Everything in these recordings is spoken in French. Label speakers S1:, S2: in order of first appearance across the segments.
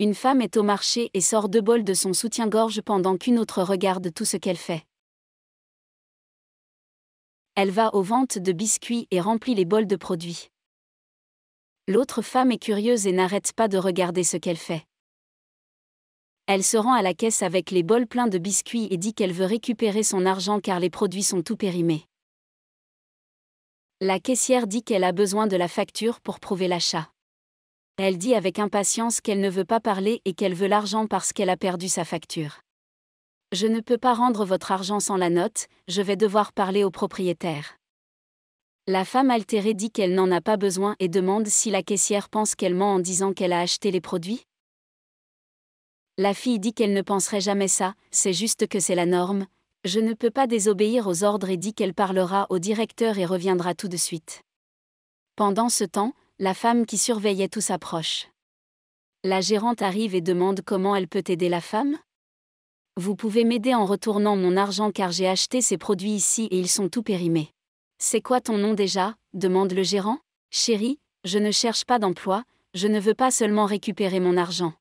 S1: Une femme est au marché et sort deux bols de son soutien-gorge pendant qu'une autre regarde tout ce qu'elle fait. Elle va aux ventes de biscuits et remplit les bols de produits. L'autre femme est curieuse et n'arrête pas de regarder ce qu'elle fait. Elle se rend à la caisse avec les bols pleins de biscuits et dit qu'elle veut récupérer son argent car les produits sont tout périmés. La caissière dit qu'elle a besoin de la facture pour prouver l'achat. Elle dit avec impatience qu'elle ne veut pas parler et qu'elle veut l'argent parce qu'elle a perdu sa facture. Je ne peux pas rendre votre argent sans la note, je vais devoir parler au propriétaire. La femme altérée dit qu'elle n'en a pas besoin et demande si la caissière pense qu'elle ment en disant qu'elle a acheté les produits. La fille dit qu'elle ne penserait jamais ça, c'est juste que c'est la norme, je ne peux pas désobéir aux ordres et dit qu'elle parlera au directeur et reviendra tout de suite. Pendant ce temps, la femme qui surveillait tout s'approche. La gérante arrive et demande comment elle peut aider la femme Vous pouvez m'aider en retournant mon argent car j'ai acheté ces produits ici et ils sont tout périmés. C'est quoi ton nom déjà demande le gérant. Chérie, je ne cherche pas d'emploi, je ne veux pas seulement récupérer mon argent.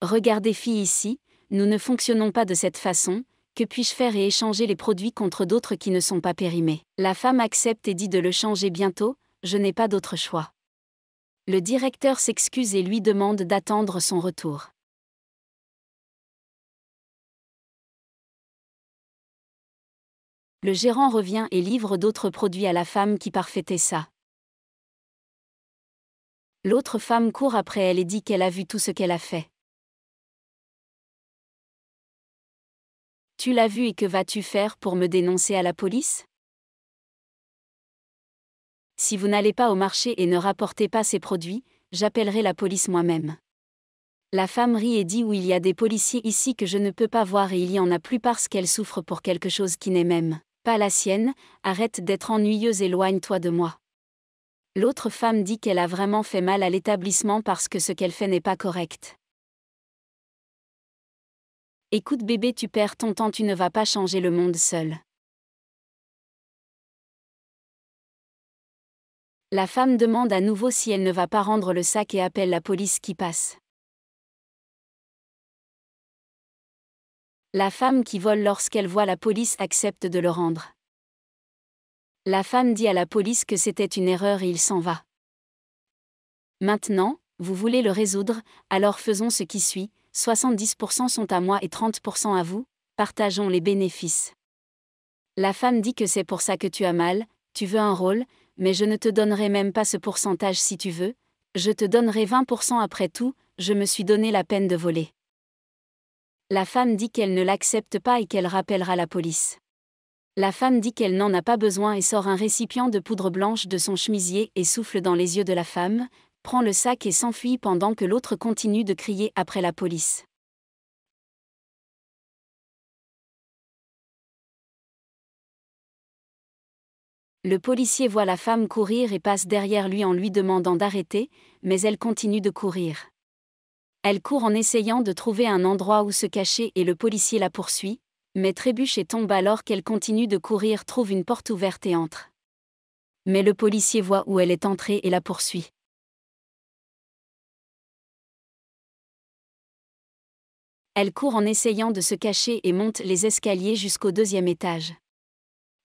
S1: Regardez fille ici, nous ne fonctionnons pas de cette façon, que puis-je faire et échanger les produits contre d'autres qui ne sont pas périmés La femme accepte et dit de le changer bientôt,
S2: je n'ai pas d'autre choix le directeur s'excuse et lui demande d'attendre son retour. Le gérant revient et livre d'autres produits à la femme qui parfaitait ça. L'autre femme court après elle et dit qu'elle a vu tout ce qu'elle a fait. Tu l'as vu et que vas-tu faire pour me dénoncer à la police si vous
S1: n'allez pas au marché et ne rapportez pas ces produits, j'appellerai la police moi-même. La femme rit et dit où il y a des policiers ici que je ne peux pas voir et il y en a plus parce qu'elle souffre pour quelque chose qui n'est même pas la sienne, arrête d'être ennuyeuse, éloigne-toi de moi. L'autre femme dit qu'elle a vraiment fait mal à l'établissement parce que ce qu'elle fait n'est pas correct.
S2: Écoute bébé, tu perds ton temps, tu ne vas pas changer le monde seul. La femme demande à nouveau si elle ne va pas rendre le sac et appelle la police qui passe. La femme qui vole lorsqu'elle voit la police accepte de le rendre. La femme dit à la police que c'était une erreur
S1: et il s'en va. Maintenant, vous voulez le résoudre, alors faisons ce qui suit, 70% sont à moi et 30% à vous, partageons les bénéfices. La femme dit que c'est pour ça que tu as mal, tu veux un rôle, mais je ne te donnerai même pas ce pourcentage si tu veux, je te donnerai 20% après tout, je me suis donné la peine de voler. La femme dit qu'elle ne l'accepte pas et qu'elle rappellera la police. La femme dit qu'elle n'en a pas besoin et sort un récipient de poudre blanche de son chemisier et souffle dans les yeux de la femme, prend le sac et s'enfuit pendant que l'autre continue de crier
S2: après la police. Le policier voit la femme courir et
S1: passe derrière lui en lui demandant d'arrêter, mais elle continue de courir. Elle court en essayant de trouver un endroit où se cacher et le policier la poursuit, mais trébuche et tombe alors qu'elle continue de courir, trouve une porte ouverte et entre. Mais le policier voit où
S2: elle est entrée et la poursuit. Elle court en essayant de se cacher et monte les escaliers jusqu'au deuxième étage.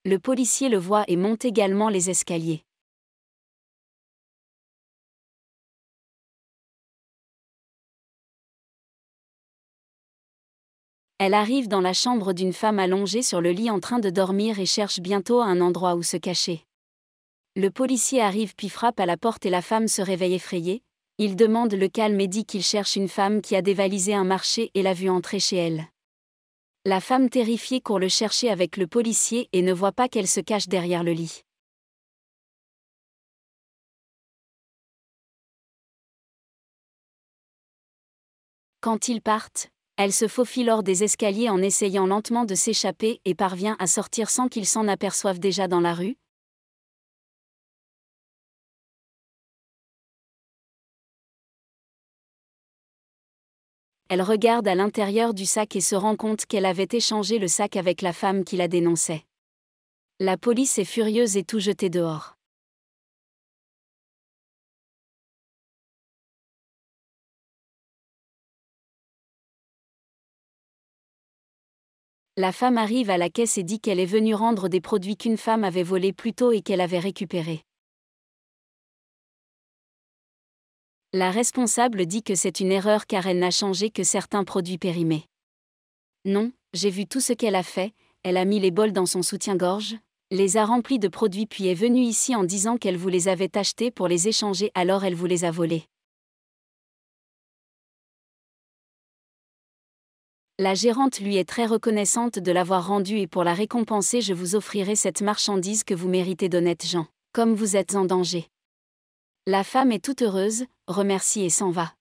S2: Le policier le voit et monte également les escaliers. Elle arrive dans la chambre d'une femme allongée sur le
S1: lit en train de dormir et cherche bientôt un endroit où se cacher. Le policier arrive puis frappe à la porte et la femme se réveille effrayée. Il demande le calme et dit qu'il cherche une femme qui a dévalisé un marché et l'a vue entrer chez elle. La femme terrifiée court le chercher
S2: avec le policier et ne voit pas qu'elle se cache derrière le lit. Quand ils partent, elle se faufile hors des escaliers en essayant lentement de s'échapper et parvient à sortir sans qu'ils s'en aperçoivent déjà dans la rue, elle regarde à l'intérieur du sac et se rend compte qu'elle avait échangé le sac avec la femme qui la dénonçait. La police est furieuse et tout jeté dehors. La femme arrive à la caisse
S1: et dit qu'elle est venue rendre des produits qu'une femme avait volés plus tôt et qu'elle avait récupérés. La responsable dit que c'est une erreur car elle n'a changé que certains produits périmés. Non, j'ai vu tout ce qu'elle a fait, elle a mis les bols dans son soutien-gorge, les a remplis de produits puis est venue ici en disant qu'elle vous les avait achetés pour les échanger alors elle vous les a volés. La gérante lui est très reconnaissante de l'avoir rendue et pour la récompenser je vous offrirai cette marchandise que vous méritez d'honnêtes gens, comme vous êtes en danger.
S2: La femme est toute heureuse, remercie et s'en va.